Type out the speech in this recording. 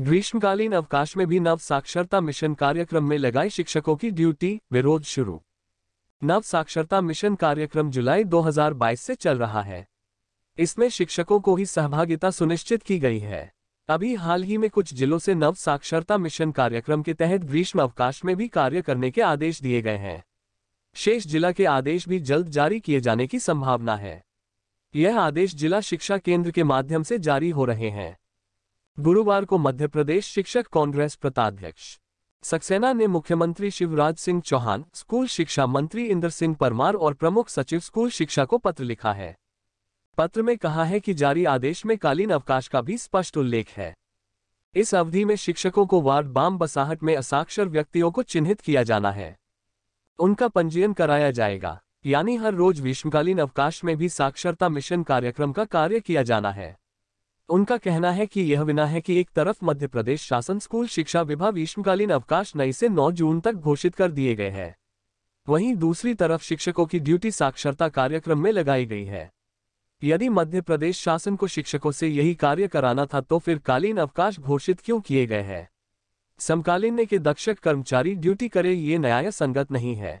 ग्रीष्मकालीन अवकाश में भी नव साक्षरता मिशन कार्यक्रम में लगाई शिक्षकों की ड्यूटी विरोध शुरू नव साक्षरता मिशन कार्यक्रम जुलाई 2022 से चल रहा है इसमें शिक्षकों को ही सहभागिता सुनिश्चित की गई है अभी हाल ही में कुछ जिलों से नव साक्षरता मिशन कार्यक्रम के तहत ग्रीष्म अवकाश में भी कार्य करने के आदेश दिए गए हैं शेष जिला के आदेश भी जल्द जारी किए जाने की संभावना है यह आदेश जिला शिक्षा केंद्र के माध्यम से जारी हो रहे हैं गुरुवार को मध्य प्रदेश शिक्षक कांग्रेस प्रताध्यक्ष सक्सेना ने मुख्यमंत्री शिवराज सिंह चौहान स्कूल शिक्षा मंत्री इंद्र सिंह परमार और प्रमुख सचिव स्कूल शिक्षा को पत्र लिखा है पत्र में कहा है कि जारी आदेश में कालीन अवकाश का भी स्पष्ट उल्लेख है इस अवधि में शिक्षकों को वार्ड बाम बसाहट में असाक्षर व्यक्तियों को चिन्हित किया जाना है उनका पंजीयन कराया जाएगा यानी हर रोज विश्वकालीन अवकाश में भी साक्षरता मिशन कार्यक्रम का कार्य किया जाना है उनका कहना है कि यह बिना है कि एक तरफ मध्य प्रदेश शासन स्कूल शिक्षा विभाग ग्रीष्मकालीन अवकाश नई से 9 जून तक घोषित कर दिए गए हैं वहीं दूसरी तरफ शिक्षकों की ड्यूटी साक्षरता कार्यक्रम में लगाई गई है यदि मध्य प्रदेश शासन को शिक्षकों से यही कार्य कराना था तो फिर कालीन अवकाश घोषित क्यों किए गए हैं समकालीन ने के दक्षक कर्मचारी ड्यूटी करे ये न्याय संगत नहीं है